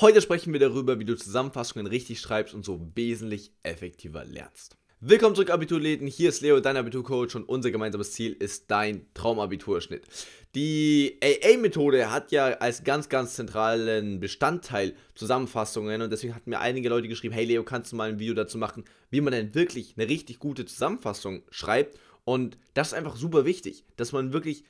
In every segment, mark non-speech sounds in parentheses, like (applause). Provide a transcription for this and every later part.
Heute sprechen wir darüber, wie du Zusammenfassungen richtig schreibst und so wesentlich effektiver lernst. Willkommen zurück, Abiturläden. Hier ist Leo, dein Abiturcoach, und unser gemeinsames Ziel ist dein Traumabiturschnitt. Die AA-Methode hat ja als ganz, ganz zentralen Bestandteil Zusammenfassungen und deswegen hatten mir einige Leute geschrieben: Hey Leo, kannst du mal ein Video dazu machen, wie man denn wirklich eine richtig gute Zusammenfassung schreibt? Und das ist einfach super wichtig, dass man wirklich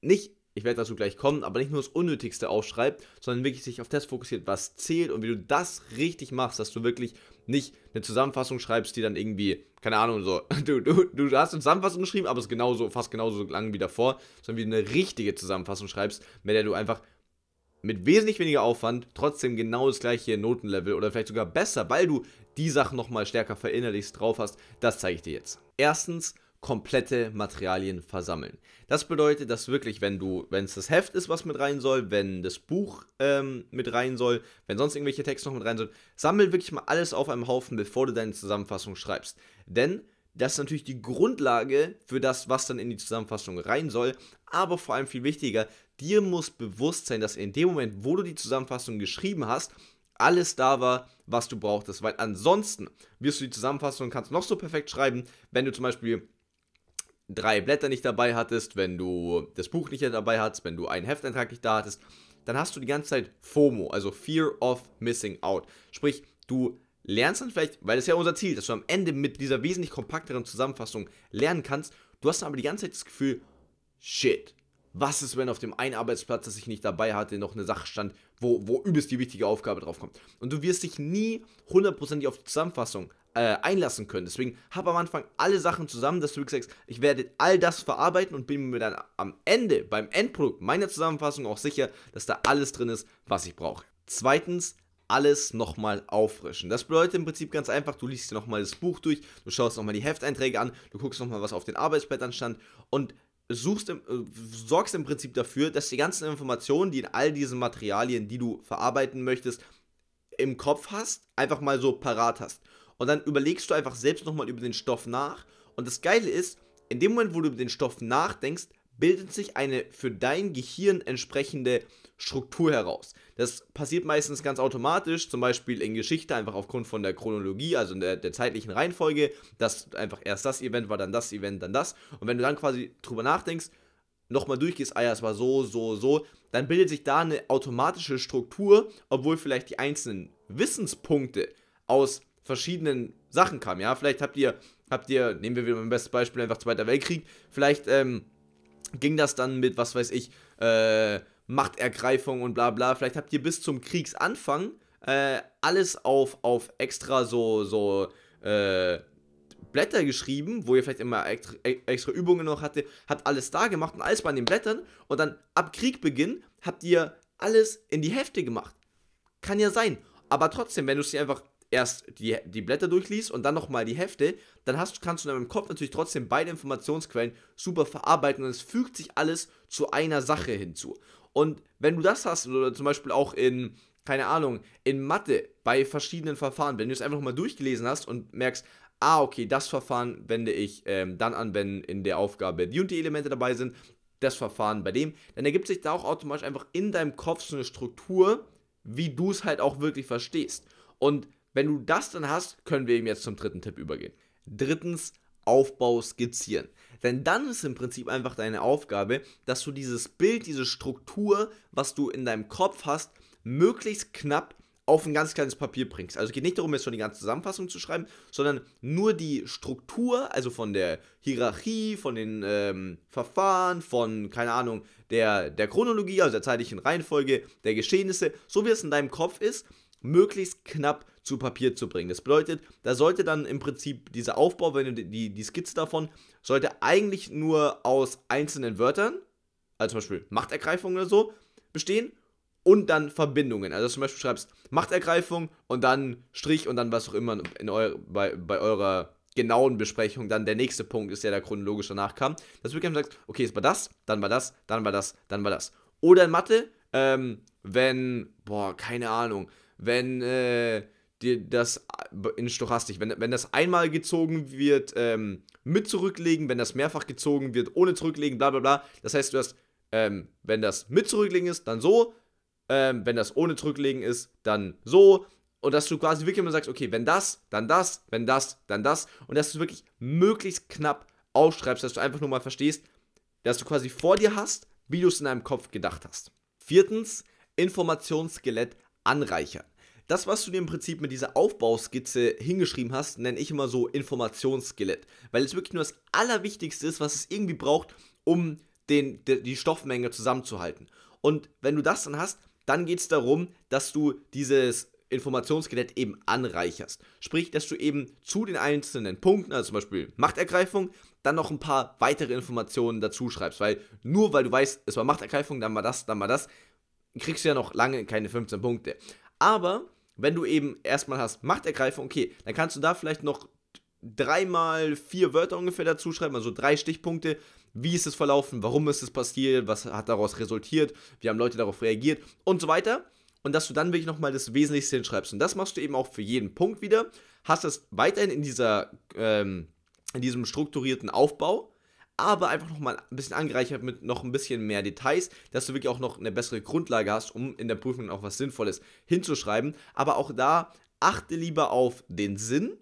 nicht ich werde dazu gleich kommen, aber nicht nur das Unnötigste aufschreibt, sondern wirklich sich auf das fokussiert, was zählt und wie du das richtig machst, dass du wirklich nicht eine Zusammenfassung schreibst, die dann irgendwie, keine Ahnung, so, (laughs) du, du, du hast eine Zusammenfassung geschrieben, aber es ist genauso, fast genauso lang wie davor, sondern wie du eine richtige Zusammenfassung schreibst, mit der du einfach mit wesentlich weniger Aufwand trotzdem genau das gleiche Notenlevel oder vielleicht sogar besser, weil du die Sachen nochmal stärker verinnerlichst, drauf hast, das zeige ich dir jetzt. Erstens, komplette Materialien versammeln. Das bedeutet, dass wirklich, wenn du, wenn es das Heft ist, was mit rein soll, wenn das Buch ähm, mit rein soll, wenn sonst irgendwelche Texte noch mit rein sollen, sammel wirklich mal alles auf einem Haufen, bevor du deine Zusammenfassung schreibst. Denn das ist natürlich die Grundlage für das, was dann in die Zusammenfassung rein soll. Aber vor allem viel wichtiger, dir muss bewusst sein, dass in dem Moment, wo du die Zusammenfassung geschrieben hast, alles da war, was du brauchtest. Weil ansonsten wirst du die Zusammenfassung, kannst noch so perfekt schreiben, wenn du zum Beispiel drei Blätter nicht dabei hattest, wenn du das Buch nicht dabei hattest, wenn du einen Hefteintrag nicht da hattest, dann hast du die ganze Zeit FOMO, also Fear of Missing Out. Sprich, du lernst dann vielleicht, weil das ist ja unser Ziel, dass du am Ende mit dieser wesentlich kompakteren Zusammenfassung lernen kannst, du hast dann aber die ganze Zeit das Gefühl, shit, was ist, wenn auf dem einen Arbeitsplatz, das ich nicht dabei hatte, noch eine Sache stand, wo, wo übelst die wichtige Aufgabe draufkommt. Und du wirst dich nie hundertprozentig auf die Zusammenfassung äh, einlassen können. Deswegen habe am Anfang alle Sachen zusammen, dass du wirklich sagst, ich werde all das verarbeiten und bin mir dann am Ende, beim Endprodukt meiner Zusammenfassung auch sicher, dass da alles drin ist, was ich brauche. Zweitens, alles nochmal auffrischen. Das bedeutet im Prinzip ganz einfach, du liest dir nochmal das Buch durch, du schaust nochmal die Hefteinträge an, du guckst nochmal, was auf den Arbeitsblättern stand und suchst im, äh, sorgst im Prinzip dafür, dass die ganzen Informationen, die in all diesen Materialien, die du verarbeiten möchtest, im Kopf hast, einfach mal so parat hast. Und dann überlegst du einfach selbst nochmal über den Stoff nach. Und das Geile ist, in dem Moment, wo du über den Stoff nachdenkst, bildet sich eine für dein Gehirn entsprechende Struktur heraus. Das passiert meistens ganz automatisch, zum Beispiel in Geschichte, einfach aufgrund von der Chronologie, also der, der zeitlichen Reihenfolge, dass einfach erst das Event war, dann das Event, dann das. Und wenn du dann quasi drüber nachdenkst, nochmal durchgehst, ah ja, es war so, so, so, dann bildet sich da eine automatische Struktur, obwohl vielleicht die einzelnen Wissenspunkte aus verschiedenen Sachen kamen. Ja, vielleicht habt ihr, habt ihr, nehmen wir wieder mein bestes Beispiel, einfach Zweiter Weltkrieg, vielleicht, ähm, ging das dann mit, was weiß ich, äh, Machtergreifung und bla bla. Vielleicht habt ihr bis zum Kriegsanfang äh, alles auf, auf extra so, so äh, Blätter geschrieben, wo ihr vielleicht immer extra, e, extra Übungen noch hatte, habt alles da gemacht und alles bei den Blättern und dann ab Kriegbeginn habt ihr alles in die Hefte gemacht. Kann ja sein. Aber trotzdem, wenn du es dir einfach erst die, die Blätter durchliest und dann nochmal die Hefte, dann hast, kannst du in deinem Kopf natürlich trotzdem beide Informationsquellen super verarbeiten und es fügt sich alles zu einer Sache hinzu. Und wenn du das hast, oder zum Beispiel auch in, keine Ahnung, in Mathe bei verschiedenen Verfahren, wenn du es einfach nochmal durchgelesen hast und merkst, ah, okay, das Verfahren wende ich ähm, dann an, wenn in der Aufgabe die und die Elemente dabei sind, das Verfahren bei dem, dann ergibt sich da auch automatisch einfach in deinem Kopf so eine Struktur, wie du es halt auch wirklich verstehst. Und wenn du das dann hast, können wir eben jetzt zum dritten Tipp übergehen. Drittens, Aufbau skizzieren. Denn dann ist im Prinzip einfach deine Aufgabe, dass du dieses Bild, diese Struktur, was du in deinem Kopf hast, möglichst knapp auf ein ganz kleines Papier bringst. Also es geht nicht darum, jetzt schon die ganze Zusammenfassung zu schreiben, sondern nur die Struktur, also von der Hierarchie, von den ähm, Verfahren, von, keine Ahnung, der, der Chronologie, also der zeitlichen Reihenfolge, der Geschehnisse, so wie es in deinem Kopf ist, möglichst knapp zu Papier zu bringen. Das bedeutet, da sollte dann im Prinzip dieser Aufbau, wenn du die, die Skizze davon, sollte eigentlich nur aus einzelnen Wörtern, also zum Beispiel Machtergreifung oder so, bestehen und dann Verbindungen. Also zum Beispiel schreibst Machtergreifung und dann Strich und dann was auch immer in eure, bei, bei eurer genauen Besprechung dann der nächste Punkt ist, der da chronologisch danach kam. Das du wirklich sagst, okay, es war das, dann war das, dann war das, dann war das. Oder in Mathe, ähm, wenn, boah, keine Ahnung, wenn, äh, die, das äh, in Stochastik, wenn, wenn das einmal gezogen wird, ähm, mit zurücklegen, wenn das mehrfach gezogen wird, ohne zurücklegen, bla bla bla. Das heißt, du hast, ähm, wenn das mit zurücklegen ist, dann so, ähm, wenn das ohne zurücklegen ist, dann so. Und dass du quasi wirklich immer sagst, okay, wenn das, dann das, wenn das, dann das. Und dass du wirklich möglichst knapp aufschreibst, dass du einfach nur mal verstehst, dass du quasi vor dir hast, wie du es in deinem Kopf gedacht hast. Viertens, Informationsskelett anreichern. Das, was du dir im Prinzip mit dieser Aufbauskizze hingeschrieben hast, nenne ich immer so Informationsskelett, weil es wirklich nur das Allerwichtigste ist, was es irgendwie braucht, um den, die Stoffmenge zusammenzuhalten. Und wenn du das dann hast, dann geht es darum, dass du dieses Informationsskelett eben anreicherst. Sprich, dass du eben zu den einzelnen Punkten, also zum Beispiel Machtergreifung, dann noch ein paar weitere Informationen dazu schreibst. Weil nur weil du weißt, es war Machtergreifung, dann war das, dann war das, kriegst du ja noch lange keine 15 Punkte. Aber wenn du eben erstmal hast Machtergreifung, okay, dann kannst du da vielleicht noch dreimal vier Wörter ungefähr dazu schreiben, also drei Stichpunkte. Wie ist es verlaufen? Warum ist es passiert? Was hat daraus resultiert? Wie haben Leute darauf reagiert? Und so weiter. Und dass du dann wirklich nochmal das Wesentlichste hinschreibst. Und das machst du eben auch für jeden Punkt wieder. Hast es weiterhin in, dieser, ähm, in diesem strukturierten Aufbau aber einfach nochmal ein bisschen angereichert mit noch ein bisschen mehr Details, dass du wirklich auch noch eine bessere Grundlage hast, um in der Prüfung auch was Sinnvolles hinzuschreiben. Aber auch da achte lieber auf den Sinn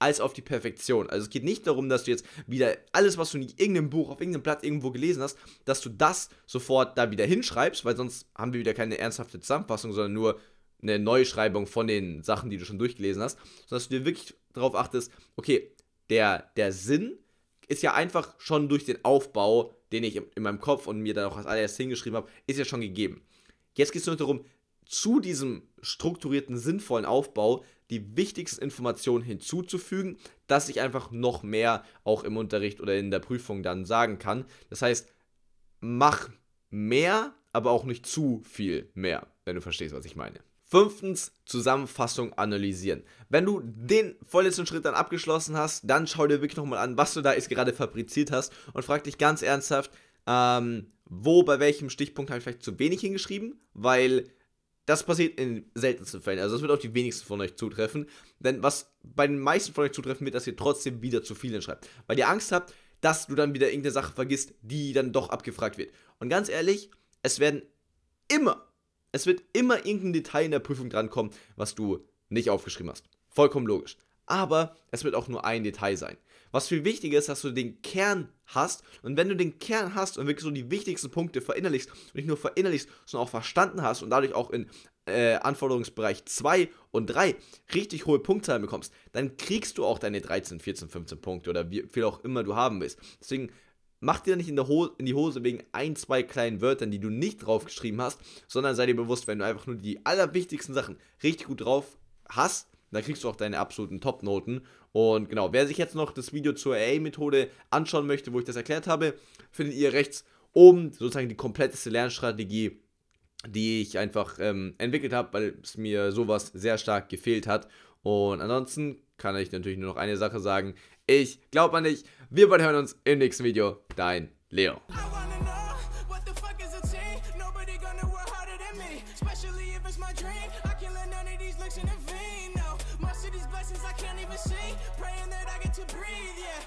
als auf die Perfektion. Also es geht nicht darum, dass du jetzt wieder alles, was du in irgendeinem Buch, auf irgendeinem Blatt irgendwo gelesen hast, dass du das sofort da wieder hinschreibst, weil sonst haben wir wieder keine ernsthafte Zusammenfassung, sondern nur eine Neuschreibung von den Sachen, die du schon durchgelesen hast, sondern dass du dir wirklich darauf achtest, okay, der, der Sinn ist ja einfach schon durch den Aufbau, den ich in meinem Kopf und mir dann auch als allererstes hingeschrieben habe, ist ja schon gegeben. Jetzt geht es nur darum, zu diesem strukturierten, sinnvollen Aufbau die wichtigsten Informationen hinzuzufügen, dass ich einfach noch mehr auch im Unterricht oder in der Prüfung dann sagen kann. Das heißt, mach mehr, aber auch nicht zu viel mehr, wenn du verstehst, was ich meine. Fünftens, Zusammenfassung analysieren. Wenn du den vorletzten Schritt dann abgeschlossen hast, dann schau dir wirklich nochmal an, was du da jetzt gerade fabriziert hast und frag dich ganz ernsthaft, ähm, wo, bei welchem Stichpunkt habe ich vielleicht zu wenig hingeschrieben, weil das passiert in seltensten Fällen. Also das wird auf die wenigsten von euch zutreffen. Denn was bei den meisten von euch zutreffen wird, dass ihr trotzdem wieder zu viel hinschreibt. Weil ihr Angst habt, dass du dann wieder irgendeine Sache vergisst, die dann doch abgefragt wird. Und ganz ehrlich, es werden immer es wird immer irgendein Detail in der Prüfung drankommen, was du nicht aufgeschrieben hast. Vollkommen logisch. Aber es wird auch nur ein Detail sein. Was viel wichtiger ist, dass du den Kern hast. Und wenn du den Kern hast und wirklich so die wichtigsten Punkte verinnerlichst, und nicht nur verinnerlichst, sondern auch verstanden hast und dadurch auch in äh, Anforderungsbereich 2 und 3 richtig hohe Punktzahlen bekommst, dann kriegst du auch deine 13, 14, 15 Punkte oder wie viel auch immer du haben willst. Deswegen Mach dir nicht in, in, die Hose wegen ein, zwei kleinen Wörtern, die du nicht draufgeschrieben hast, sondern sei dir bewusst, wenn du einfach nur die allerwichtigsten Sachen richtig gut drauf hast, dann kriegst du auch deine absoluten Top-Noten. Und genau, wer sich jetzt noch das Video zur AA-Methode anschauen möchte, wo ich das erklärt habe, findet ihr rechts oben sozusagen die kompletteste Lernstrategie, die ich einfach ähm, entwickelt habe, weil es mir sowas sehr stark gefehlt hat. Und ansonsten kann ich natürlich nur noch eine Sache sagen. Ich glaube an dich. Wir beide hören uns im nächsten Video. Dein Leo. my dream. I can let none of these looks intervene. No, most of these blessings I can't even see.